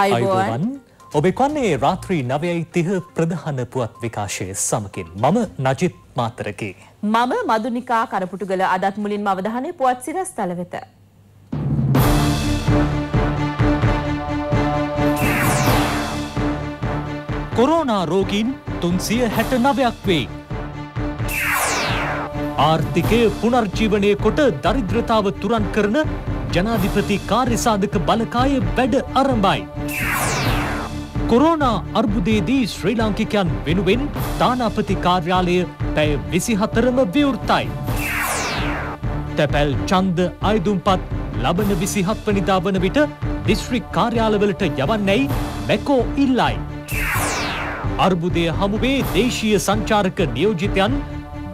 අයිබෝවන් ඔබෙක්වන්නේ රාත්‍රී නවයයි තිහ ප්‍රධාන පුවත් විකාශය සමකින් මම නජිත් මාතරකි. මම මදුනිකා කරපුටුගල අදත් මුලින් අවධානය පුවත් සිරස් තලවෙත. කොරෝනා රෝගීන් තුන්සිය හැට නවයක් වෙයි. ආර්ථිකය පුනර්ජීවනය කොට දරිද්‍රතාව තුරන් කරන ජනාධිපති කාර්යසාධක බලකාය වැඩ අරඹයි. කොරෝනා අර්බුදයේදී ශ්‍රී ලාංකිකයන් වෙනුවෙන් තානාපති කාර්යාලය පැය විසිහතරම විවෘතයි. තැපැල් චන්ද අයදුම්පත් ලබන විසිහත්වනිදා වන විට දිස්ශ්‍රික් කාර්යාලවලට යවන්නැයි මැකෝ ඉල්ලයි. අර්බුදය හමුවේ දේශීය සංචාරක නියෝජිතයන්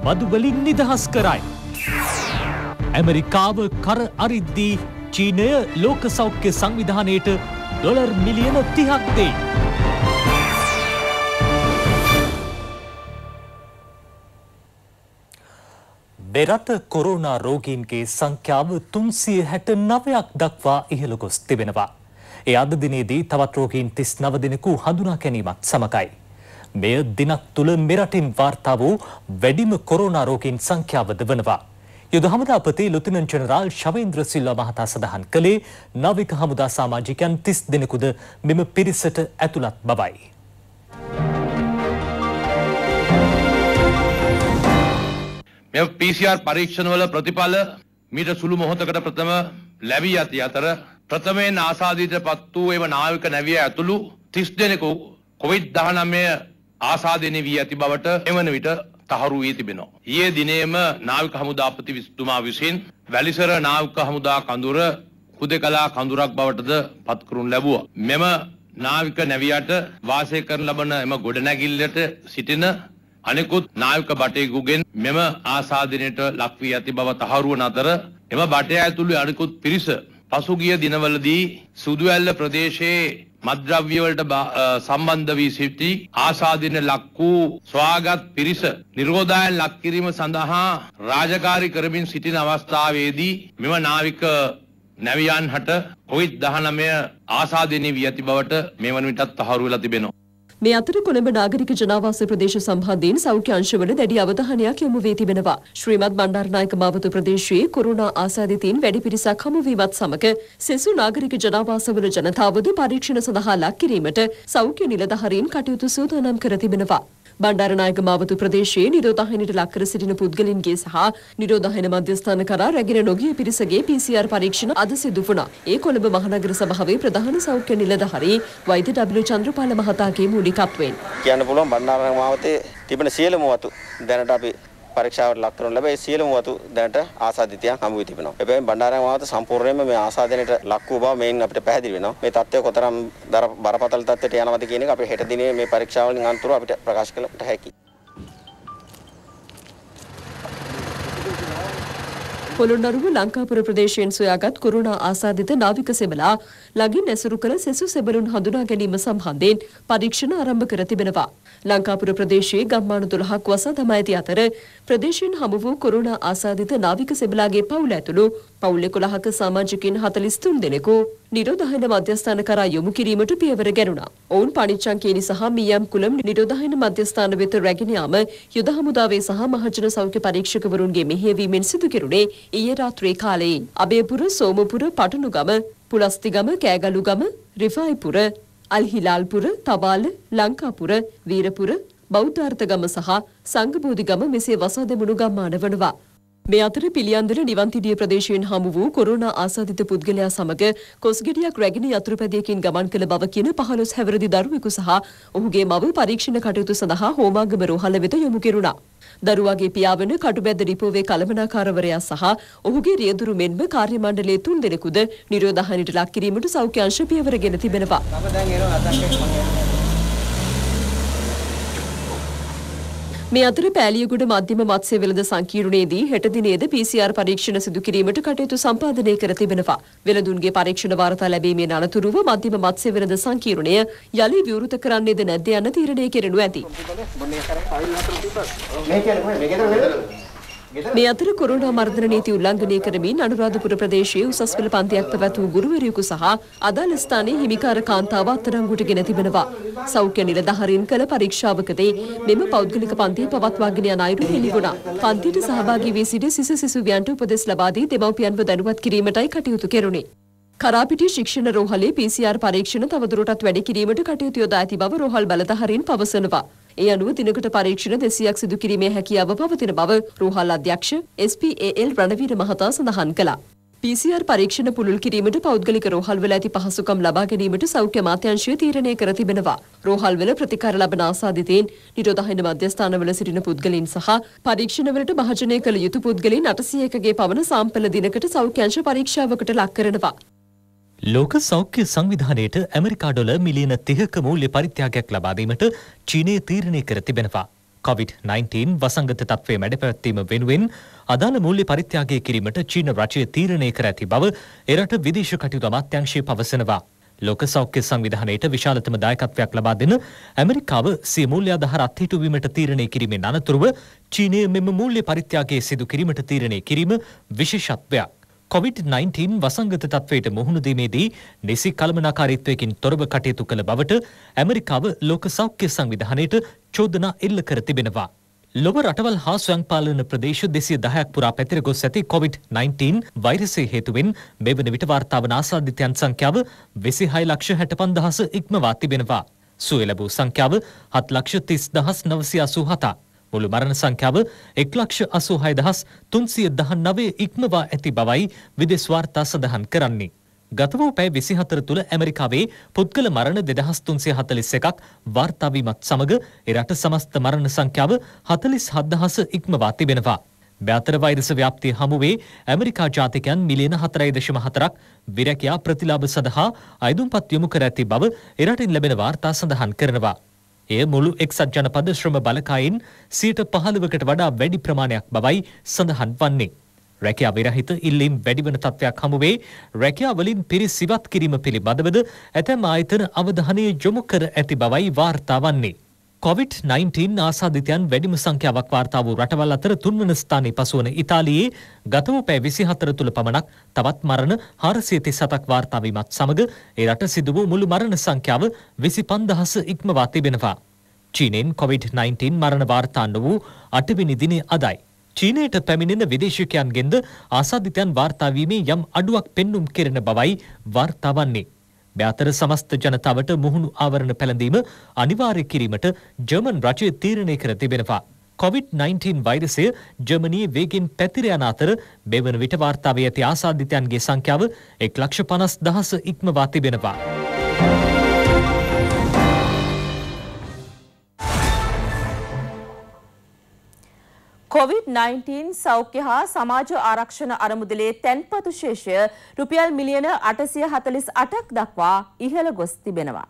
බදුවලින් නිදහස් කරයි. ඇමරිකාව කර අරිද්දී චීනය ලෝක සෞඛ්‍ය සංවිධානයට ඩොලර් මිලියන තිහක් දෙයි. බෙරට කොරුණා රෝගීන්ගේ සංඛ්‍යාව තුන්සිය හැට නවයක් දක්වා ඉහළ ගොස් තිබෙනවා. ඒ අද දිනේදී තවත් රෝගීන් තිස් නව දෙනෙකු හඳුනා ගැනීමත් සමකයි. මෙය දිනක් තුළ මෙරටින් වාර්තා වූ වැඩිම කොරුණා රෝගීන් සංඛ්‍යාවද වනවා. යුද හමුදාපති ලුතිනන් ජනරාල් ශවේන්ද්‍ර සිල්වා මහතා සඳහන් කළේ නවික හමුදා සාමාජිකයන් තිස් දෙනෙකුද මෙම පිරිසට ඇතුළත් බවයි. මෙම PCR පරීක්ෂණවල ප්‍රතිඵල මීට සුළු මොහොතකට ප්‍රථම ලැබී ඇති අතර ප්‍රථමයෙන් ආසාදීට පත් වූ එම නාවික නැවිය ඇතුළු තිස් දෙනෙකු කොවිඩ් 19 ආසාදෙන වී ඇති බවට එවන විට තහරු වී තිබෙනවා. ඊයේ දිනේම නාවික හමුදාපති විස්තුමා විසින් වැලිසර නාවික හමුදා කඳුර හුදෙකලා කඳුරක් බවටද පත් කරුන් ලැබුවා. මෙම නාවික නැවියට වාසය කරන ලබන එම ගොඩනැගිල්ලට සිටින අනෙකුත් නායක බටයෙකුගෙන් මෙම ආසාධනයට ලක්වී ඇති බව තහරුවන අතර එම බටය ඇතුළු අනෙකුත් පිරිස පසුගිය දිනවලදී සුදුඇල්ල ප්‍රදේශයේ මද්‍රව්‍යවලට සම්බන්ධ වී සිටි ආසාධින ලක් වූ ස්වාගත් පිරිස නිර්ෝධායන් ලක්කිරීම සඳහා රාජකාරි කරමින් සිටින අවස්ථාවේදී මෙම නාවික නැවියන්හට කොවිඩ් 19 ආසාදෙනී වී ඇති බවට මේ වන විටත් තහවුරු වෙලා තිබෙනවා. මේ අතර කොළඹ නාගරික ජනාවාස ප්‍රදේශ සම්බන්ධයෙන් සෞඛ්‍ය අංශවල දැඩි අවධානයක් යොමු වී තිබෙනවා. ශ්‍රීමත් බණ්ඩාරනායක මාවත ප්‍රදේශයේ කොරෝනා ආසාදිතයින් වැඩි පිරිසක් හමු වීමත් සමග සෙසු නාගරික ජනාවාසවල ජනතාවද පරීක්ෂණ සඳහා ලක් කිරීමට සෞඛ්‍ය නිලධාරීන් කටයුතු සූදානම් කර තිබෙනවා. බණ්ඩාරනායක මාවතු ප්‍රදේශයේ නිරෝධායනයට ලක්කර සිටින පුද්ගලින්ගේ සහ නිරෝධායන මධ්‍යස්ථාන කරා රැගෙන නොගිය පිරිසගේ PCR පරීක්ෂණ අද සිදු වුණා. ඒ කොළඹ මහනගර සභාවේ ප්‍රධාන සෞඛ්‍ය නිලධාරී වෛද්‍ය W චන්ද්‍රපාල මහතාගේ මූලිකත්වයෙන් කියන්න පුළුවන් බණ්ඩාරනායක මාවතේ තිබෙන සියලුම වතු දැනට අපි පරීක්ෂාවට ලක් කරන ලැබේ සියලුම වතු දැනට ආසාදිතයන් හමු වී තිබෙනවා. එබැවින් බණ්ඩාරනායක මාවත සම්පූර්ණයෙන්ම මේ ආසාදනයට ලක් වූ බව මෙයින් අපිට පැහැදිලි වෙනවා. මේ தත්ත්වය කොතරම් බරපතල தත්ත්වයට යනවද කියන එක අපේ හෙට දිනේ මේ පරීක්ෂාවලින් අනතුරුව අපිට ප්‍රකාශ කළට හැකියි. පොළොන්නරුව ලංකාපුර ප්‍රදේශයෙන් සොයාගත් කුරුණා ආසාදිත නාවික සෙබලා ළඟින් ඇසුරු කළ සෙසු සෙබළුන් හඳුනා ගැනීම සම්බන්ධයෙන් පරීක්ෂණ ආරම්භ කර තිබෙනවා. ලංකාපුර ප්‍රදේශයේ ගම්මාන 12ක් වසා දමා ඇති අතර ප්‍රදේශයෙන් හමු වූ කොරෝනා ආසාදිත නාවික සෙබලාගේ පවුල ඇතුළු පවුල් 11ක සමාජිකයින් 43 දෙනෙකු නිරෝධායන මධ්‍යස්ථාන කරා යොමු කිරීමට පියවර ගැනුණා. ඔවුන් පණිච්චන් කේනි සහ මීයම් කුලම් නිරෝධායන මධ්‍යස්ථාන වෙත රැගෙන යාම යුද හමුදාවේ සහ මහජන සෞඛ්‍ය පරීක්ෂකවරුන්ගේ මෙහෙයවීමෙන් සිදු කෙරුණේ ඊයේ රාත්‍රී කාලයේ. අබේපුර, සෝමපුර, පටනුගම, පුලස්තිගම කෑගලුගම රිෆායිපුර අල්හිලාල්පුර තබාල ලංකාපුර වීරපුර බෞද්ධාර්ථගම සහ සංඝබෝධිගම මෙසේ වසා දෙමුණු ගම්මාන වනවා. මේ අතර පිළියන්දල නිවන්තිඩිය ප්‍රදේශයෙන් හමු වූ කොරෝනා ආසාදිත පුද්ගලයා සමග කොස්ගෙඩියක් රැගෙන යතුරුපැදියකින් ගමන් කළ බව කියන 15 හැවිරිදි දරුවෙකු සහ ඔහුගේ මව පරීක්ෂණ කටයුතු සඳහා හෝමාගම රෝහල වෙත යොමු කෙරුණා. දරුවාගේ පියා වන කටුබැද්ද ඩිපෝවේ කළමනාකාරවරයා සහ ඔහුගේ රියදුරු මෙන්ම කාර්ය මණ්ඩලයේ තුන් දෙනෙකුද නිරෝධාහනයට ලක් කිරීමට සෞඛ්‍ය අංශ පියවර ගෙන තිබෙනවා. මේ අතර පෑලියගොඩ මධ්‍යම මත්ස්‍ය වෙළඳ සංකීර්ණයේදී හෙට දිනේද PCR පරීක්ෂණ සිදු කිරීමට කටයුතු සම්පාදනය කර තිබෙනවා. වෙළඳුන්ගේ පරීක්ෂණ වාර්තා ලැබීමෙන් අනතුරුව මධ්‍යම මත්ස්‍ය වෙළඳ සංකීර්ණය යලි විවෘත කරන්නේද නැද්ද යන තීරණය කෙරෙනු ඇති. මේ අතර කොරෝනා මර්ධන නීති උල්ලංඝනය කරමින් අනුරාධපුර ප්‍රදේශයේ උසස් පෙළ පන්තියක් පැවැත්වූ ගුරුවරයෙකු සහ අදාළ ස්ථානයේ හිමිකාර කාන්තාව අත්අඩංගුවට ගෙන තිබෙනවා. සෞඛ්‍ය නිලධාරීන් කළ පරීක්ෂාවකදී මෙම පෞද්ගලික පන්තිය පවත්වාගෙන යන අයුරු හෙළිවුණා. පන්තියට සහභාගී වී සිටි සිසු සිසුවියන්ට උපදෙස් ලබා දී දෙමව්පියන්ව දැනුවත් කිරීමටයි කටයුතු කෙරුණේ. කරාපිටි ශික්ෂණ රෝහලේ PCR පරීක්ෂණ තවදුරටත් වැඩි කිරීමට කටයුතු යොදා ඇති බව රෝහල් බලධාරීන් පවසනවා. ඒ අනුව දිනකට පරීක්ෂණ 200ක් සිදු කිරීමේ හැකියාව පවතින බව රෝහල් අධ්‍යක්ෂ SPAL රණවීර මහතා සඳහන් කළා. PCR පරීක්ෂණ පුළුල් කිරීමට පෞද්ගලික රෝහල්වල ඇති පහසුකම් ලබා ගැනීමට සෞඛ්‍ය අමාත්‍යාංශය තීරණය කර තිබෙනවා. රෝහල්වල ප්‍රතිකාර ලබන ආසාදිතයින් නිරෝධායන මධ්‍යස්ථානවල සිටින පුද්ගලයින් සහ පරීක්ෂණවලට භාජනය කළ යුතු පුද්ගලයින් 801ගේ පවන සාම්පල දිනකට සෞඛ්‍යංශ පරීක්ෂාවකට ලක් කරනවා. ලෝක සෞඛ්‍ය සංවිධානයට ඇමරිකා ඩොල මිලියන තිහක මූල්‍ය පරිත්‍යාගයක් ලබාදීමට චීනය තීරණය කර තිබෙනවා. COVID-19 වසංගත තත්ත්වය මැඩ පැවැත්වීම වෙනුවෙන් අදාළ මූල්‍ය පරිත්‍යාගය කිරීමට චීන රජය තීරණය කර ඇති බව එරට විදේශ කටයුතු අමාත්‍යංශය පවසනවා. ලෝක සෞඛ්‍ය සංවිධානයට විශාලතම දායකත්වයක් ලබා දෙන ඇමරිකාව සිය මූල්‍යාධාර අත්හිටුවීමට තීරණය කිරීමෙන් අනතුරුව චීනය මෙම මූල්‍ය පරිත්‍යාගය සිදු කිරීමට තීරණය කිරීම විශේෂත්වයක්. COVID-19 වසංගත තත්වයට මුහුණ දීමේදී නිසි කළමනාකාරීත්වයකින් තොරව කටයුතු කළ බවට ඇමරිකාව ලෝක සෞඛ්‍ය සංවිධානයට චෝදනා එල්ල කර තිබෙනවා. ලොව රටවල් හා ස්වයංපාලන ප්‍රදේශ දෙසිය දහයක් පුරා පැතිර ගොස් ඇති COVID-19 වෛරසය හේතුවෙන් මෙවන විට වාර්තාවන ආසාධිතයන් සංඛ්‍යාව වෙසි හය ලක්ෂ හැට පන්දහස ඉක්මවා තිබෙනවා. සුවලබූ සංඛ්‍යාව හත් ලක්ෂ තිස් දහස් නවසි අසූ හතා. මුළු මරණ සංඛ්‍යාව එක් ලක්ෂ අසූහය දහස් තුන්සිය දහන් නවය ඉක්මවා ඇති බවයි විදෙස් වාර්තා සඳහන් කරන්නේ. ගත වූ පැය විසිහතර තුළ ඇමරිකාවේ පුද්ගල මරණ දෙදහස් තුන්සිය හතලිස් එකක් වාර්තාවීමත් සමඟ එරට සමස්ත මරණ සංඛ්‍යාව හතලිස් හද්දහස ඉක්මවා තිබෙනවා. බ්‍යාතර වෛරස ව්‍යාප්තිය හමුවේ ඇමරිකා ජාතිකයන් මිලියන හතරයි දශම හතරක් විරැකයා ප්‍රතිලාභ සඳහා අයිදුම්පත් යොමු කර ඇති බව එරටින් ලැබෙන වාර්තා සඳහන් කරනවා. එය මුළු එක්සත් ජනපද ශ්‍රම බලකායින් සීට පහළවකට වඩා වැඩි ප්‍රමාණයක් බවයි සඳහන් වන්නේ. රැකයා විරහිත ඉල්ලීම් වැඩිවන තත්ත්වයක් හමුවේ රැකයාවලින් පිරිසිවත් කිරීම පිළිබඳවද ඇතැම් ආයතන අවධානය යොමු කර ඇති බවයි වාර්තා වන්නේ. කොවිD-19 ආසාධිතයන් වැඩිම සංඛ්‍යාවක් වාර්තා වූ රටවල් අතර තුන්වන ස්ථානයේ පසුවන ඉතාලියේ ගත වූ පැය 24 තුල පමණක් තවත් මරණ 437ක් වාර්තා වීමත් සමග ඒ රට සිදු වූ මුළු මරණ සංඛ්‍යාව 25000 ඉක්මවා තිබෙනවා. චීනෙන් කොවිD-19 මරණ වාර්තා වූ 8 වෙනි දිනේ අදයි. චීනයට පැමිණෙන විදේශිකයන්ගෙන්ද ආසාධිතයන් වාර්තා වීමේ යම් අඩුවක් පෙන්눔 කෙරෙන බවයි වාර්තා වන්නේ. මෙතර සමස්ත ජනතාවට මුහුණු ආවරණ පැළඳීම අනිවාර්ය කිරීමට ජර්මන් රජය තීරණය කර තිබෙනවා. COVID-19 වෛරසය ජර්මනයේ වේගෙන් පැතිර යන අතර මෙවන විට වාර්තාවේ ඇති ආසාධිතයන්ගේ සංඛ්‍යාව එක් ලක්ෂ පනස් දහස ඉක්මවා තිබෙනවා. කොවිD-19 සෞඛ්‍ය හා සමාජ ආරක්ෂණ අරමුදලේ තැන්පතු ශේෂය රුපියල් මිලියන 848ක් දක්වා ඉහළ ගොස් තිබෙනවා.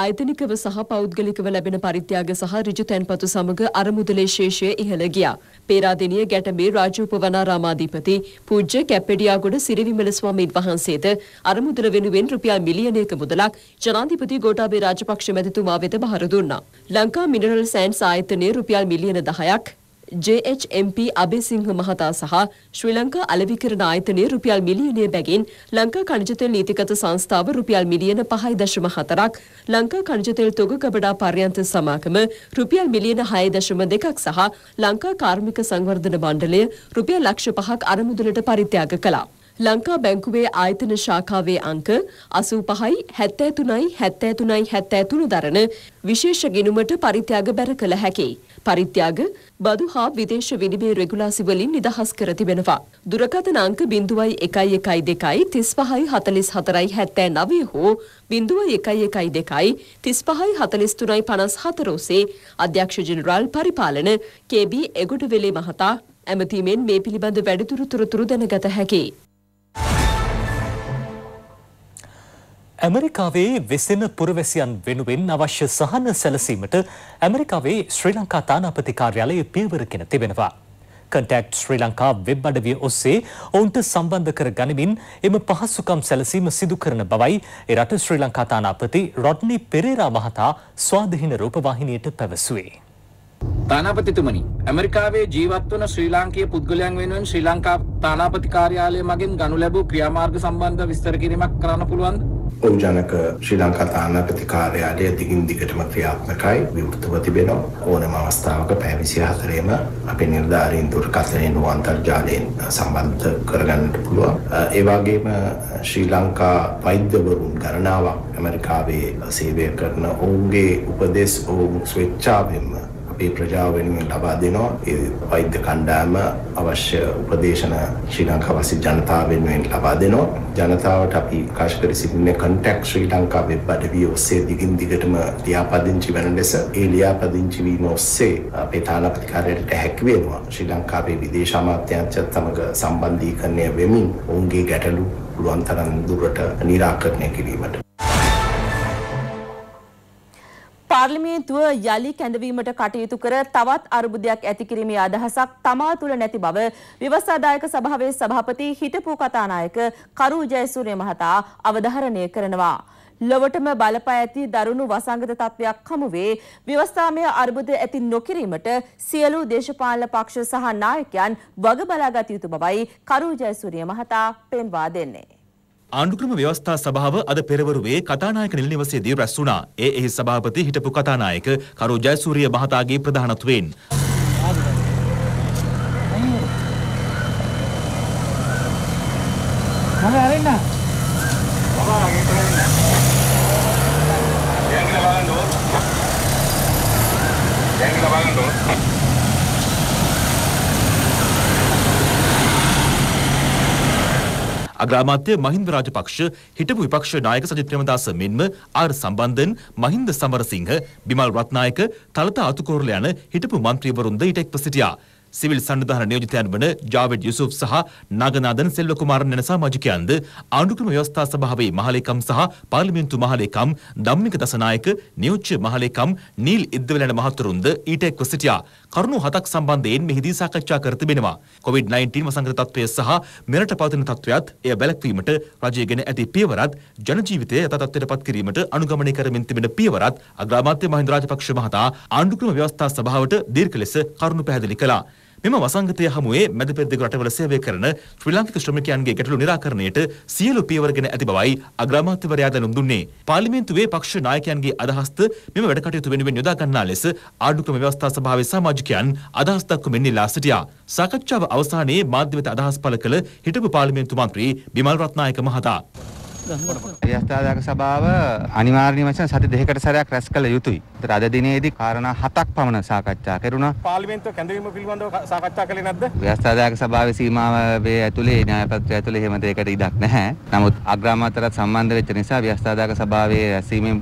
ආයතනිකව සහ පෞද්ගලිකව ලැබෙන පරිත්‍යාග සහ ඍජු තැන්පතු සමග අරමුදලේ ශේෂය ඉහළ ගියා. පේරාදෙණිය ගැටඹේ රාජෝපවනාරාමාධිපති පූජ්‍ය කැප්පෙඩියාගොඩ සිරිවිමල ස්වාමීන් වහන්සේද අරමුදල වෙනුවෙන් රුපියල් මිලියනයක මුදලක් ජනාධිපති ගෝඨාභය රාජපක්ෂ මැතිතුමා වෙත බහර දුන්නා. ලංකා මිනරල්ස් ඇන්ඩ්ස් ආයතනයේ රුපියල් මිලියන 10ක් ජේ.එම්.පී. අබේසිංහ මහතා සහ ශ්‍රී ලංකා අලෙවිකරණ ආයතනය රුපියල් මිලියනය බැගින් ලංකා කණජතෙල් නීතිගත සංස්ථාව රුපියල් මිලියන 5.4ක් ලංකා කණජතෙල් තොග ගබඩා පර්යන්ත සමාගම රුපියල් මිලියන 6.2ක් සහ ලංකා කාර්මික සංවර්ධන මණ්ඩලය රුපියල් ලක්ෂ 5ක් අරමුදලට පරිත්‍යාග කළා. ලංකා බැංකුවේ ආයතන ශාඛාවේ අංක 85යි 73යි 73යි 73 දරන විශේෂ ගිණුමට පරිත්‍යාග බැර කළ හැකියි. පරිත්‍යාග බදු හා විදේශ විනිමය රෙගුලාසි වලින් නිදහස් කර තිබෙනවා. දුරකථන අංක 0112 35 44 79 හෝ 0112 35 43 54 ඔසේ අධ්‍යක්ෂ ජෙනරාල් පරිපාලන KB එගොඩවෙලේ මහතා ඇමතීමෙන් මේ පිළිබඳ වැඩිදුරු තොරතුරු දැනගත හැකියි. ඇමරිකාවේ වෙසෙන පුරවැසියන් වෙනුවෙන් අවශ්‍ය සහන සැලසීමට ඇමරිකාවේ ශ්‍රී ලංකා තානාපති කාර්යාලය පියවරගෙන තිබෙනවා. කටක් ශ්‍රී ලංකා වෙබ් අඩවිය ඔස්සේ ඔවුන්ට සම්බන්ධ කර ගනිමින් එම පහසුකම් සැලසීම සිදු කරන බවයි එරට ශ්‍රී ලංකා තානාපති රොඩ්නි පෙරේරා මහතා ස්වාධහින රූපවාහිනයට පැවසුවේ. තානාපතිතුමනි ඇමරිකාවේ ජීවත්වන ශ්‍රී ලාංකයේ පුද්ගලයන් වෙනුවෙන් ශ්‍රී ලංකා තානාපති කාර්යාලය මගින් ගනු ලැබූ ක්‍රියාමාර්ග සම්බන්ධ විස්තර කිරීමක් කරන්න පුළුවන්ද? ඕජනක ශ්‍රී ලංකා තානාපති කාර්යාලය දිගින් දිගටම ක්‍රියාත්මකයි විවෘතව තිබෙනවා ඕනම අවස්ථාවක පැය 24ෙම අපේ නිලධාරීන් දුරකථනයෙන් හෝ අන්තර්ජාලයෙන් සම්බන්ධ කරගන්නට පුළුවන්. ඒ වගේම ශ්‍රී ලංකා වෛද්‍යවරුන් ගණනාවක් ඇමරිකාවේ සේවය කරන ඔවුන්ගේ උපදෙස් ඔවුන් ස්වේච්ඡාවෙන්ම ඒ ප්‍රජාව වෙනුවෙන් ලබා දෙනවා ඒ වෛද්‍ය කණ්ඩායම අවශ්‍ය උපදේශන ශ්‍රී ලංකාවාසී ජනතාව වෙනුවෙන් ලබා දෙනවා ජනතාවට අපි ප්‍රකාශ කර සිටින්නේ කන්ටැක්ට් ශ්‍රී ලංකා වෙබ් අඩවිය ඔස්සේ දිගින් දිගටම ලියාපදිංචි වෙන ලෙස ඒ ලියාපදිංචි වීම ඔස්සේ අපේ තානාපති කාර්යාලයට හැකි වෙනවා ශ්‍රී ලංකාවේ විදේශ අමාත්‍යාංශයත් සමග සම්බන්ධීකරණය වෙමින් ඔවුන්ගේ ගැටලු පුළුවන් තරම් දුරට නිරාකරණය කිරීමට පාර්ලිමේන්තුව යළි කැඳවීමට කටයුතු කර තවත් අර්බුදයක් ඇති කිරීමේ අදහසක් තමා තුළ නැති බව ව්‍යවස්ථාදායක සභාවේ සභාපති හිටපු කතානායක කරු ජයසූරිය මහතා අවධාරණය කරනවා. ලොවටම බලපා ඇති දරුණු වසංගත තත්ත්වයක් හමුවේ ව්‍යවස්ථාමය අර්බුද ඇති නොකිරීමට සියලු දේශපාලන පක්ෂ සහ නායකයන් වග බලාගත යුතු බවයි කරු ජයසූරිය මහතා පෙන්වා දෙන්නේ. ආණ්ඩුක්‍රම ව්‍යවස්ථා සභාව අද පෙරවරුවේ කතානායක නිල නිවසේදී රැස් වුණා. ඒ එහි සභාපති හිටපු කතානායක කරු ජයසූරිය මහතාගේ ප්‍රධානත්වයෙන්. මම ඇරෙන්නා අග්‍රාමාත්‍ය මහින්ද රාජපක්ෂ හිටපු විපක්ෂ නායක සජිත් ප්‍රේමදාස මෙන්ම ආර් සම්බන්ධන් මහින්ද සමරසිංහ බිමල් රත්නායක තලත අතුකෝරල යන හිටපු මන්ත්‍රීවරුන්ද ඊට එක්ව සිටියා. සිවිල් සන්ධාන නියෝජිතයන් වන ජාවෙඩ් යුසුෆ් සහ නාගනාදන් සෙල්වකුමාරන් යන සමාජිකයන්ද ආණ්ඩුක්‍රම ව්‍යවස්ථා සභාවේ මහලේකම් සහ පාර්ලිමේන්තු මහලේකම් ධම්මික දසනායක නියෝජ්‍ය මහලේකම් නීල් ඉද්දවල යන මහතුරුන්ද ඊට එක්ව සිටියා. කරුණු හතක් සම්බන්ධයෙන් මෙහිදී සාකච්ඡා කර තිබෙනවා. COVID-19 වසංගත තත්ත්වය සහ මෙරට පවතින තත්ත්වයත් එය වැළැක්වීමට රජයගෙන ඇති පියවරත් ජනජීවිතය යථා තත්ත්වයට පත් කිරීමට අනුගමනය කරමින් තිබෙන පියවරත් අග්‍රාමාත්‍ය මහින්ද රාජපක්ෂ මහතා ආණ්ඩුක්‍රම ව්‍යවස්ථා සභාවට දීර්ඝ ලෙස කරුණු පැහැදිලි කළා. මෙම වසංගතය හමුවේ මැද පෙරදිග රටවල සේවය කරන ශ්‍රී ලාංකික ශ්‍රමිකයන්ගේ ගැටලු निराකරණයට සියලු පියවරගෙන ඇති බවයි අග්‍රාමාත්‍යවරයා දැනුම් දුන්නේ. පාර්ලිමේන්තුවේ පක්ෂ නායකයන්ගේ අදහස්ද මෙම වැඩ කටයුතු වෙනුවෙන් යොදා ගන්නා ලෙස ආණ්ඩුක්‍රම ව්‍යවස්ථා සභාවේ සමාජිකයන් අදහස් දක්වමින් ඉල්ලා සිටියා. සාකච්ඡාව අවසානයේ මාධ්‍ය වෙත අදහස් පළ කළ හිටපු පාර්ලිමේන්තු මන්ත්‍රී බිමල් රත්නායක මහතා ්‍යස්ථාධක සභාව අනිවාර්ය වශයෙන් සති දෙකට සැරයක් රැස් කළ යුතුයි. අද දිනේදී කාරණා හතක් පමණ සාකච්ඡා කෙරුණා. පාර්ලිමේන්තුව කැඳවීම පිළිබඳව සාකච්ඡා කළේ නැද්ද? ව්‍යස්ථාධක සභාවේ සීමාව වේ ඇතුලේ න්‍යායපත්‍රය ඇතුලේ එහෙම දෙයකට ඉඩක් නැහැ. නමුත් අග්‍රාමාත්‍යරත් සම්බන්ධ වෙච්ච නිසා ව්‍යස්ථාධක සභාවේ රැස්වීමෙන්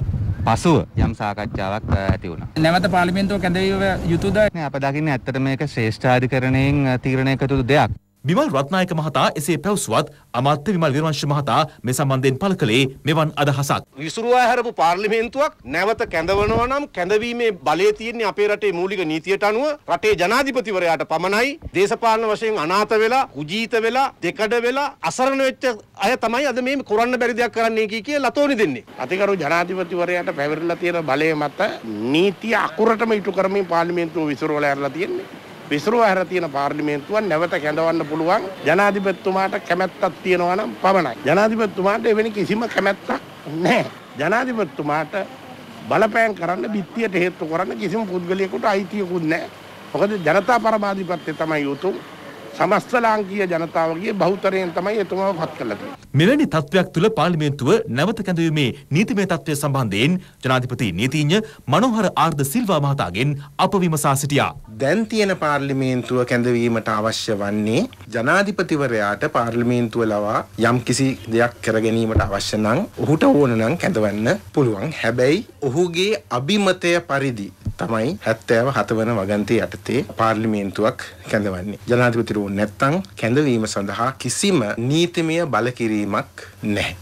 පසුව යම් සාකච්ඡාවක් ඇති වුණා. නැවත පාර්ලිමේන්තුව කැඳවීම යුතුයද? අප දකින්නේ ඇත්තට මේක ශ්‍රේෂ්ඨාධිකරණයෙන් තීරණය කළ යුතු දෙයක්. බිමල් රත්නායක මහතා එසේ පැවසුවත් අමාත්‍ය විමල් විරවංශ මහතා මේ සම්බන්ධයෙන් පළ කළේ මෙවන් අදහසක්. විසුරුවා හැරපු පාර්ලිමේන්තුවක් නැවත කැඳවනවා නම් කැඳවීමේ බලය තියෙන්නේ අපේ රටේ මූලික නීතියට අනුව රටේ ජනාධිපතිවරයාට පමණයි. දේශපාලන වශයෙන් අනාථ වෙලා, කුජීත වෙලා, දෙකඩ වෙලා අසරණ වෙච්ච අය තමයි අද මේ කරන්න බැරි දෙයක් කරන්නේ කිය කිය ලතෝනි දෙන්නේ. අතිගරු ජනාධිපතිවරයාට පැවරිලා තියෙන බලය මත නීතිය අකුරටම ඉටු කරමින් පාර්ලිමේන්තුව විසුරුවලා ඇරලා තියෙන්නේ. විසුරුව හැර තියෙන පාර්ලිමේන්තුවන් නැවත කැඳවන්න පුළුවන් ජනාධිපතිතුමාට කැමැත්තක් තියෙනවා නම් පමණයි. ජනාධිපතිතුමාට එවැනි කිසිම කැමැත්තක් නැහැ. ජනාධිපතිතුමාට බලපෑම් කරන්න බිත්තියට හේතු කරන්න කිසිම පුද්ගලයෙකුට අයිතියකුත් නැහැ. මොකද ජනතා පරමාධිපත්‍ය තමයි උතුම්. සමස්ත ලාංකීය ජනතාවගේ බහුතරයෙන් තමයි එතුමාව පත් කළ තියෙන්නේ. මෙවැනි තත්වයක් තුළ පාර්ලිමේන්තුව නැවත කැඳවීමේ නීතිමය තත්ත්වය සම්බන්ධයෙන් ජනාධිපති නීතිඥ මනෝහර ආර්ද සිල්වා මහතාගෙන් අප විමසා සිටියා. දැන් තියෙන පාර්ලිමේන්තුව කැඳවීමට අවශ්‍ය වන්නේ ජනාධිපතිවරයාට පාර්ලිමේන්තුව ලවා යම් කිසි දෙයක් කරගැනීමට අවශ්‍ය නම් ඔහුට ඕන නම් කැඳවන්න පුළුවන්. හැබැයි ඔහුගේ අභිමතය පරිදි තමයි 77 වන වගන්තිය යටතේ පාර්ලිමේන්තුවක් කැඳවන්නේ. ජනාධිපතිවරු නැත්තම් කැඳවීම සඳහා කිසිම නීතිමය බලකිරීමක් නැහැ.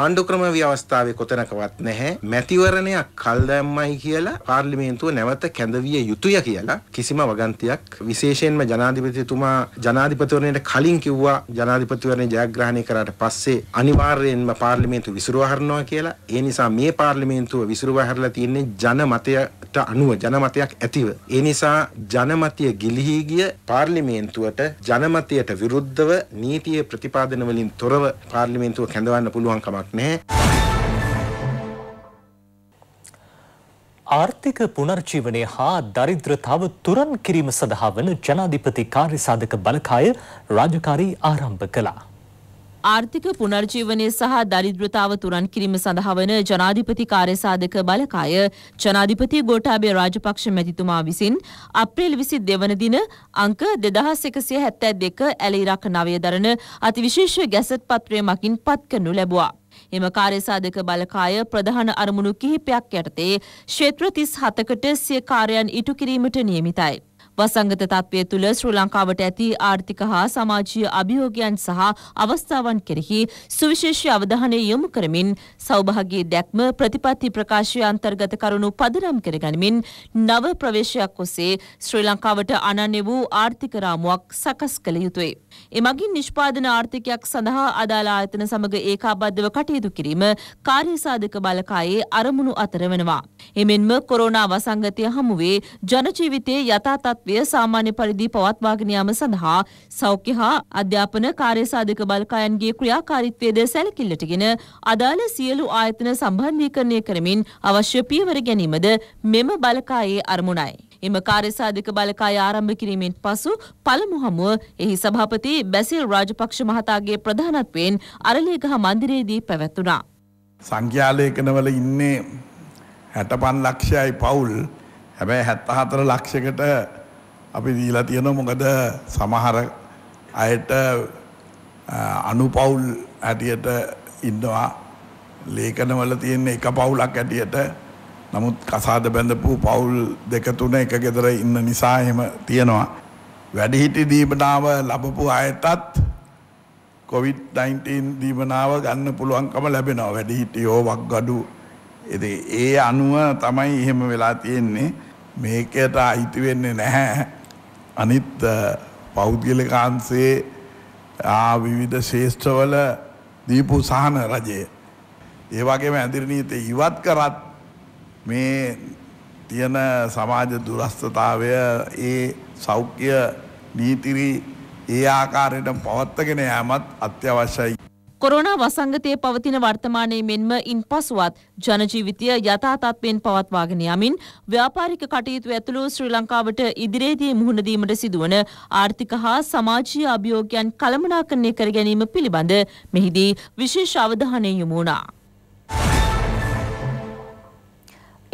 ආණ්ඩුක්‍රම ව්‍යවස්ථාවේ කොතනකවත් නැහැ මැතිවරණයක් කල් දැම්මයි කියලා පාර්ලිමේන්තුව නැවත කැඳවිය යුතුය කියලා කිසිම වගන්තියක් විශේෂයෙන්ම ජනාධිපතිතුමා ජනාධිපතිවරණයට කලින් කිව්වා ජනාධිපතිවරණය ජයග්‍රහණය කරාට පස්සේ අනිවාර්යයෙන්ම පාර්ලිමේන්තුව විසිරුවා හරිනවා කියලා ඒ නිසා මේ පාර්ලිමේන්තුව විසිරුවා හරලා තියෙන්නේ ජනමතයට අනුව ජනමතයක් ඇතිව ඒ නිසා ජනමතය ගිලිහි ගිය පාර්ලිමේන්තුවට ජනමතයට විරුද්ධව නීතිය ප්‍රතිපාදන වලින් තොරව පාර්ලිමේන්තුව කැඳවන්න පුළුවන් කමක් ප්‍රශ්නයක් නැහැ. ආර්ථික පුනර්ජීවනය හා දරිද්‍රතාව තුරන් කිරීම සඳහා වන ජනාධිපති කාර්යසාධක බලකාය රාජකාරී ආරම්භ කළා. ආර්ථික පුනර්ජීවනය සහ දරිද්‍රතාව තුරන් කිරීම සඳහා වන ජනාධිපති කාර්යසාධක බලකාය ජනාධිපති ගෝඨාභය රාජපක්ෂ මැතිතුමා විසින් අප්‍රේල් 22 වන දින අංක 2172 ඇල ඉරක් 9 දරන අතිවිශේෂ ගැසට් පත්‍රය මගින් පත්කරනු ලැබුවා. එම කාර්යසාධක බලකාය ප්‍රධාන අරමුණු කිහිපයක් යටතේ ක්ෂේත්‍ර 37කට සිය කාර්යයන් ඉටු කිරීමට නියමිතයි. වසංගත තත්ත්වය තුළ ශ්‍රී ලංකාවට ඇති ආර්ථික හා සමාජීය අභියෝගයන් සහ අවස්ථාවන් කෙරෙහි සුවිශේෂී අවධානය යොමු කරමින් සෞභාගී දැක්ම ප්‍රතිපත්ති ප්‍රකාශය අන්තර්ගත කරුණු පදනම් කරගනිමින් නව ප්‍රවේශයක් ඔස්සේ ශ්‍රී ලංකාවට අනන්‍ය වූ ආර්ථික රාමුවක් සකස් කළ යුතුයි. එමගින් නිෂ්පාදන ආර්ථිකයක් සඳහා අදාළ ආයතන සමග ඒකාබද්ධව කටයුතු කිරීම කාර්යසාධක බලකායේ අරමුණු අතර වෙනවා. එමෙන්ම කොරෝනා වසංගතය හමුවේ ජනජීවිතයේ යථා තත්ත්වය සාමාන්‍ය පරිදි පවත්වාගෙන යාම සඳහා සෞඛ්‍ය හා අධ්‍යාපන කාර්යසාධක බල්කායන්ගේ ක්‍රියාකාරීත්වයද සැලකිල්ලටගෙන අදාළ සියලු ආයතන සම්බන්ධීකරණය කරමින් අවශ්‍ය පියවර ගැනීමද මෙම බලකායේ අරමුණයි. එම කාර්යසාධක බලකාය ආරම්භ කිරීමෙන් පසු පළමු හමුව එහි සභාපති බැසිල් රාජපක්ෂ මහතාගේ ප්‍රධානත්වයෙන් අරලේගහ මන්දිරයේදී පැවැත්වුණා. සංඛ්‍යාලේඛනවල ඉන්නේ 65 ලක්ෂයයි පවුල්. හැබැයි 74 ලක්ෂයකට අපි දීලා තියෙන මොකද සමහර අයට අනුපවුල් හැටියට ඉන්නවා ලේකනවල තියෙන එක පවුලක් ඇටියට නමුත් කසාද බැඳපු පවුල් දෙක තුන එක ගෙදර ඉන්න නිසා එහෙම තියෙනවා. වැඩිහිටි දීපනාව ලබපු අයටත් කොවිD-19 දීපනාව ගන්න පුළුවන්කම ලැබෙනවා වැඩිහිටියෝ වක්ගඩු ඒ අනුව තමයි එහෙම වෙලා තියෙන්නේ මේකට අයිති වෙන්නේ නැහැ අනිත් පෞද්ගලිකාන්සේ විවිධ ශේෂ්ත්‍රවල දීපු සහන රජය. ඒ වගේම ඇදිරිනීත ඉවත් කරත් මේ තියන සමාජ දුරස්ථතාවය ඒ සෞඛ්‍ය නීතිරි ඒ ආකාරයට පවත්තගෙන යෑමත් අත්‍යවශ්‍යයි. කොරෝනා වසංගතයේ පවතින වර්තමානයේ මෙන්ම ඉන්පසුවත් ජනජීවිතය යථා තත්ත්වයෙන් පවත්වාගෙන යමින් ව්‍යාපාරික කටයුතු ඇතුළු ශ්‍රී ලංකාවට ඉදිරියේදී මුහුණ දීමට සිදුවන ආර්ථික හා සමාජීය අභියෝගයන් කළමනාකරණය කර ගැනීම පිළිබඳ මෙහිදී විශේෂ අවධානය යොමු වුණා.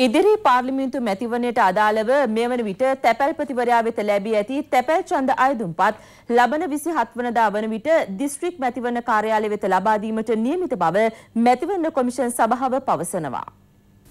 ඉදිරි පාර්ලිමේන්තු මැතිවරණයට අදාළව මෙවන විට තැපැල්පතිවරයා වෙත ලැබී ඇති තැපැල් ඡන්ද අයදුම්පත් ලබන 27 වනදා වන විට දිස්ත්‍රික් මැතිවරණ කාර්යාලය වෙත ලබා දීමට නියමිත බව මැතිවරණ කොමිෂන් සභාව පවසනවා.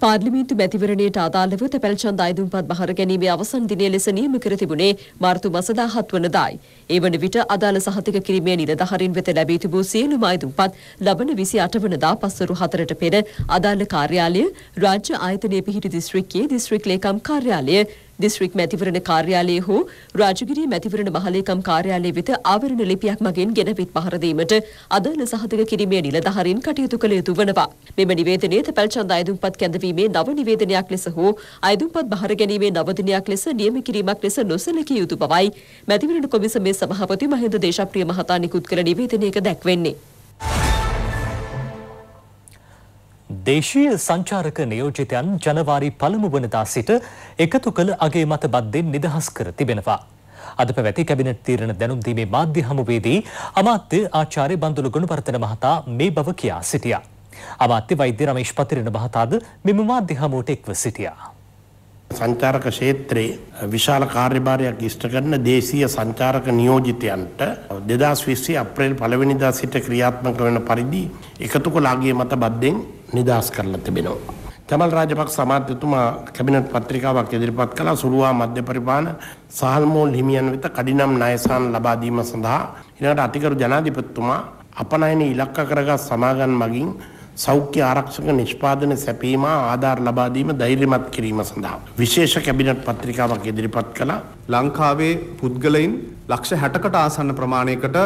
පාර්ලිමේන්තු මැතිවරණයට අදාළව තැපැල් ඡන්ද අයදුම්පත් බහර ගැනීමේ අවසන් දිනය ලෙස නියම කර තිබුණේ මාර්තු මස 17 වනදායි. ඒ වන විට අදාළ සහතික කිරීමේ නිලධාරීන් වෙත ලැබී තිබූ සියලුම අයදුම්පත් ලබන 28 වනදා පස්වරු 4ට පෙර අදාළ කාර්යාලය රාජ්‍ය ආයතනයේ පිහිටි දිස්ත්‍රික්කයේ දිස්ත්‍රික් ලේකම් කාර්යාලය දිස්ත්‍රික් මැතිවරණ කාර්යාලයේ හෝ රාජගිරිය මැතිවරණ මහලේකම් කාර්යාලය වෙත ආවරණ ලිපියක් මගින් ගෙනවිත් පහර දීමට අදාළ සහතික කිරීමේ නිලධාරීන් කටයුතු කළ යුතු වනවා. මෙම නිවේදනය තැපැල් ඡන්ද අයදුම්පත් කැඳවීමේ නව නිවේදනයක් ලෙස හෝ අයදුම්පත් බහර ගැනීමේ නව දිනයක් ලෙස නියම කිරීමක් ලෙස නොසලකිය යුතු බවයි මැතිවරණ කොමිසමේ සභාපති මහින්ද දේශප්‍රිය මහතා නිකුත් කළ නිවේදනයක දැක්වෙන්නේ. දේශීය සංචාරක නියෝජිතයන් ජනවාරි පළමු වනදා සිට එකතු කළ අගේ මත බද්දෙන් නිදහස් කර තිබෙනවා. අද පැවැති කැබිනට් තීරණ දැනුම්දීමේ මාධ්‍ය හමුවේදී අමාත්‍ය ආචාර්ය බන්දුල ගුණවර්ධන මහතා මේ බව කියා සිටියා. අමාත්‍ය වෛද්‍ය රමේෂ් පතිරණ මහතාද මෙම මාධ්‍ය හමුවට එක්ව සිටියා. සංචාරක ක්ෂේත්‍රයේ විශාල කාර්යභාරයක් ඉෂ්ට කරන දේශීය සංචාරක නියෝජිතයන්ට දෙදස් විස්සේ අප්‍රේල් පළවෙනිදා සිට ක්‍රියාත්මක වෙන පරිදි එකතු කළ ආගේ මත බද්දෙන් නිදහස් කරලා තිබෙනවා. කැමල් රාජපක්ෂ අමාත්‍යතුමා කැබිනට් පත්‍රිකාවක් ඉදිරිපත් කළා සුළුවා මධ්‍ය පරිපාලන සහල්මෝල් හිමියන් වෙත කඩිනම් ණයසාන් ලබා දීම සඳහා ඊළඟට අතිගරු ජනාධිපතිතුමා අපනයන ඉලක්ක කරගත් සමාගම් මගින් සෞඛ්‍ය ආරක්ෂක නිෂ්පාදන සැපීම ආධාර ලබා දීම ධෛර්යමත් කිරීම සඳහා විශේෂ කැබිනට් පත්‍රිකාවක් ඉදිරිපත් කළා. ලංකාවේ පුද්ගලයින් ලක්ෂ 60කට ආසන්න ප්‍රමාණයකට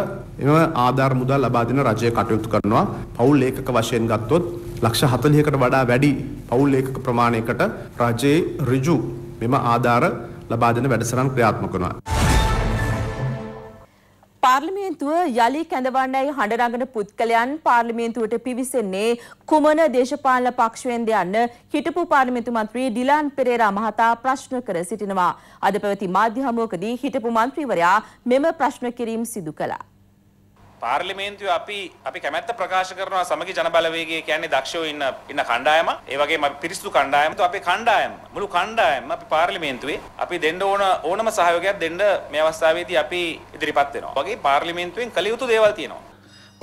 එම ආධාර මුදල් ලබා දෙන රජය කටයුතු කරනවා. පවුල් ලේකක වශයෙන් ගත්තොත් ලක්ෂ 40කට වඩා වැඩි පවුල් ලේකක ප්‍රමාණයකට රජයේ ඍජු මෙම ආධාර ලබා දෙන වැඩසටහන් ක්‍රියාත්මක කරනවා. පාර්ලිමේන්තුව යළි කැඳවන්නයි හඬරඟන පුද්ගලයන් පාර්ලිමේන්තුවට පිවිසෙන්නේ කුමන දේශපාලන පක්ෂයෙන්ද යන්න හිටපු පාර්ලිමේන්තු මන්ත්‍රී ඩිලාන් පෙරේරා මහතා ප්‍රශ්න කර සිටිනවා. අද පැවති මාධ්‍ය හමුවකදී හිටපු මන්ත්‍රීවරයා මෙම ප්‍රශ්න කිරීම සිදු කළා. පාර්ලිමේන්තුවේ අපි අපි කැමැත්ත ප්‍රකාශ කරනවා සමගි ජනබලවේගය කියන්නේ දක්ෂෝ ඉන්න ඉන්න කණ්ඩායම. ඒ වගේම අපි පිරිසිදු කණ්ඩායම. તો අපේ කණ්ඩායම මුළු කණ්ඩායම අපි පාර්ලිමේන්තුවේ අපි දෙන්න ඕන ඕනම සහයෝගයක් දෙන්න මේ අවස්ථාවේදී අපි ඉදිරිපත් වෙනවා. වගේ පාර්ලිමේන්තුවෙන් කළ යුතු දේවල් තියෙනවා.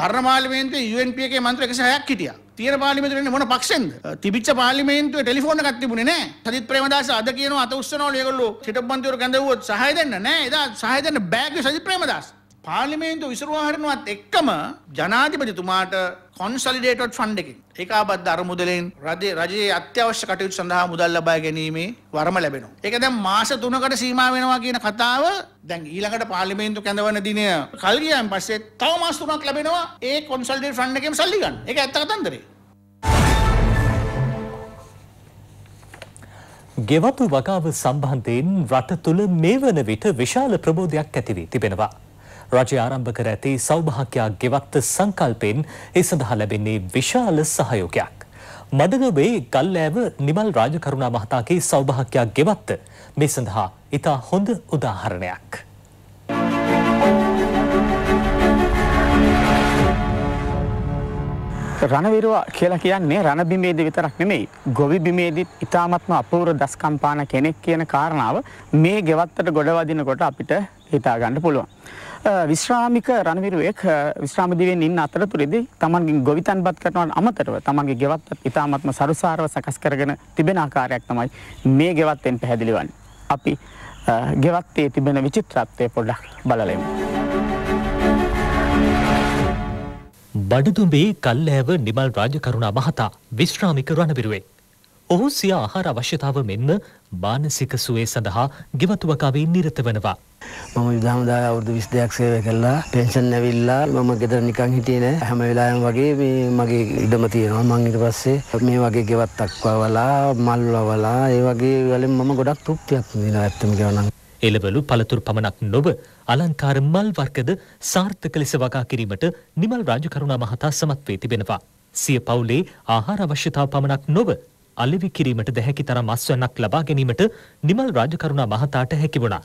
පරණ පාර්ලිමේන්තුවේ UNP එකේ මන්ත්‍ර 106ක් හිටියා. තියෙන පාර්ලිමේන්තුවේ මොන පක්ෂෙන්ද? තිබිච්ච පාර්ලිමේන්තුවේ ටෙලිෆෝන් එකක් තිබුණේ නැහැ. සජිත් ප්‍රේමදාස අද කියනවා අත උස්සනවලු ඒගොල්ලෝ හිටපු මන්ත්‍රීවරු ගැඳවුවොත් සහාය දෙන්න නැහැ. එදා සහාය දෙන්න බෑ කිව්ව සජිත් ප්‍රේමදාස. පාර්ලිමේන්තු විසරවා හරිනවත් එක්කම ජනාධිපතිතුමාට කොන්සලිඩේටඩ් ෆන්ඩ් එකකින් ඒකාබද්ධ අරමුදලෙන් රජේ රජයේ අත්‍යවශ්‍ය කටයුතු සඳහා මුදල් ලබා ගැනීමේ වරම ලැබෙනවා. ඒක දැන් මාස 3කට සීමා වෙනවා කියන කතාව දැන් ඊළඟට පාර්ලිමේන්තු කැඳවන දිනය කල් ගියාන් පස්සේ තව මාස 3ක් ලැබෙනවා ඒ කොන්සලිඩේටඩ් ෆන්ඩ් එකෙන් සල්ලි ගන්න. ඒක ඇත්ත කතන්දරේ. ගෙවතු වගාව සම්බන්ධයෙන් රට තුළ මේ වන විට විශාල ප්‍රබෝධයක් ඇතිවී තිබෙනවා. රජය ආරම්භ කර ඇති සෞභාග්‍යයක් ගෙවත්ත සංකල්පෙන් ඒ සඳහා ලැබෙන්නේ විශාල සහයෝගයක්. මඩගබේ ගල්ලෑව නිමල් රාජකරුණා මහතාගේ සෞභාග්‍යයක් ගෙවත්ත මේ සඳහා ඉතා හොඳ උදාහරණයක්. රණවිරුවා කියලා කියන්නේ රණබිමේදී විතරක් නෙමෙයි ගොවි බිමේදීත් ඉතාමත්ම අපූර්ව දස්කම්පාන කෙනෙක් කියන කාරණාව මේ ගෙවත්තට ගොඩවදිනකොට අපිට හිතාගන්න පුළුවන්. විශ්‍රාමික රණවිරුවෙක් විශ්‍රාමදිවෙන් ඉන්න අතරතුරෙදි තමන්ගේ ගොවිතන් බත් කරනවන් අමතරව තමන්ගේ ගෙවත් ඉතාමත්ම සරුසාරව සකස් කරගෙන තිබෙන ආකාරයක් තමයි මේ ගෙවත්තෙන් පැහැදිලිවන්න. අපි ගෙවත්තේ තිබෙන විචිත්‍රත්වය පොඩ්ඩක් බලලෙමු. බඩුදුම්බේ කල්ලෑව නිමල් රාජකරුණා මහතා විශ්‍රාමික රණවිරුවේ. ඔහු සිය ආහාර අවශ්‍යතාව මෙන්න මානසික සුවේ සඳහා ගෙවතුවකවේ නිරත වනවා. මම විදහමදා අවුදු විස් දෙයක් සේවය කල්ලා පෙන්ෂන් නැවිල්ලා මම ගෙදර නිකං හිටියන හැම වෙලායම් වගේ මේ මගේ ඉඩම තියෙනවා මං ඉට පස්සේ මේ වගේ ගෙවත්තක්වවලා මල්ලවලා ඒ වගේ වලින් මම ගොඩක් තෘප්තියක් දින ඇත්තම ගවනන්. එලවලු පළතුරු පමණක් නොව අලංකාර මල් වර්ගද සාර්ථක ලෙස වගා කිරීමට නිමල් රාජකරුණා මහතා සමත් වී තිබෙනවා. සිය පවුලේ ආහාර අවශ්‍යතාව පමණක් නොව අලිවි කිරීමට දැහැකි තරම් අස්වැන්නක් ලබා ගැනීමට නිමල් රාජකරුණා මහතාට හැකි වුණා.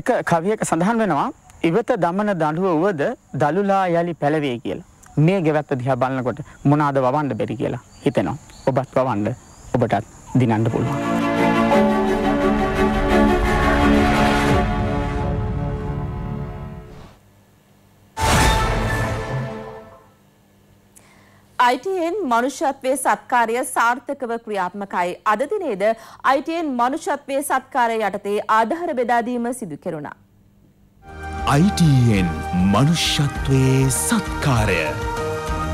එක කවියක සඳහන් වෙනවා ඉවත දමන දඬුව වුවද දළුලා යළි පැලවේ කියලා. මේ ගෙවැත්ත දිහා බලනකොට මොනාද වවන්න බැරි කියලා හිතෙනවා. ඔබත් වවන්න ඔබටත් දිනන්න පුළුවන්. ITN මනුෂ්‍යත්වයේ සත්කාරය සාර්ථකව ක්‍රියාත්මකයි. අද දිනේද ITN මනුෂ්‍යත්වයේ සත්කාරය යටතේ ආධාර බෙදා දීම සිදු කෙරුණා. ITN මනුෂ්‍යත්වයේ සත්කාරය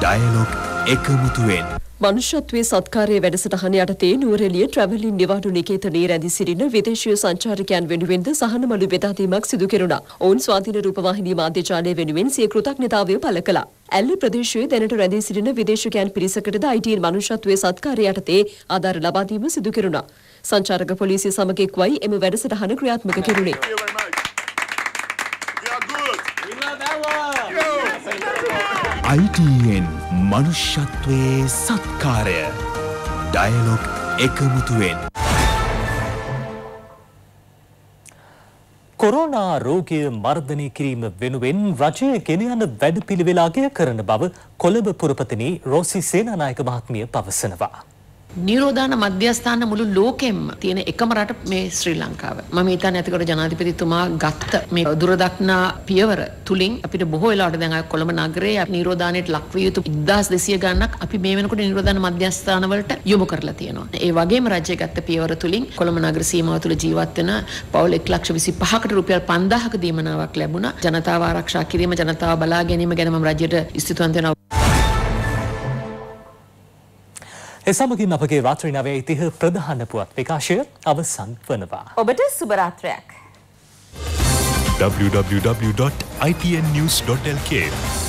ඩයලොග් එකමුතුවෙන් මනුෂ්‍යත්වයේ සත්කාරය වැඩසටහන යටතේ නුවරඑළිය ට්‍රැවලින් නිවාඩු නිකේතනයේ රැඳී සිටින විදේශීය සංචාරකයන් වෙනුවෙන්ද සහනමළු බෙදා දීමක් සිදු කෙරුණා. ඔවුන් ස්වාධීන රූපවාහිනී මාධ්‍ය ජාලය වෙනුවෙන් සිය කෘතඥතාවය පළ කළා. ඇල්ල ප්‍රදේශයේ දැනට රැඳී සිටින විදේශිකයන් පිරිසකටද අයිටීන් මනුෂ්‍යත්වයේ සත්කාරය යටතේ ආධාර ලබා දීම සිදු කෙරුණා. සංචාරක පොලිසිය සමග එක්වයි එම වැඩසටහන ක්‍රියාත්මක කෙරුණේ. ITN මනුෂ්‍යත්වයේ සත්කාරය ඩයලොග් එකමුතුවෙන් කොරෝනා රෝගය මර්ධනය කිරීම වෙනුවෙන් රජය ගෙනයන වැඩ පිළිවෙලාගේ කරන බව කොළඹ පුරපතනී රෝසි සේනානායක මහත්මිය පවසනවා. නිරෝධාන මධ්‍යස්ථාන මුළු ලෝකෙම තියෙන එකම රට මේ ශ්‍රී ලංකාව. මම හිතන්නේ ඇතිකොට ජනාධිපතිතුමා ගත්ත මේ දුරදක්නා පියවර තුලින් අපිට බොහෝ වෙලාවට දැන් අය කොළඹ නගරයේ නිරෝධානයට ලක්විය යුතු 1200 ගණනක් අපි මේ වෙනකොට නිරෝධාන මධ්‍යස්ථාන වලට යොමු කරලා තියෙනවා. ඒ වගේම රජය ගත්ත පියවර තුලින් කොළඹ නගර සීමාව තුළ ජීවත් වෙන පවුල් 125කට රුපියල් 5000ක දීමනාවක් ලැබුණා. ජනතාව ආරක්ෂා කිරීම ජනතාව බලා ගැනීම ගැන මම රජයට ස්තුතිවන්ත වෙනවා. එසමගින් අපගේ රාත්‍රී නවයේ ඉතිහ ප්‍රධාන පුවත් විකාශය අවසන් වනවා. ඔබට සුබරාත්‍රයක්. www.itnnews.lk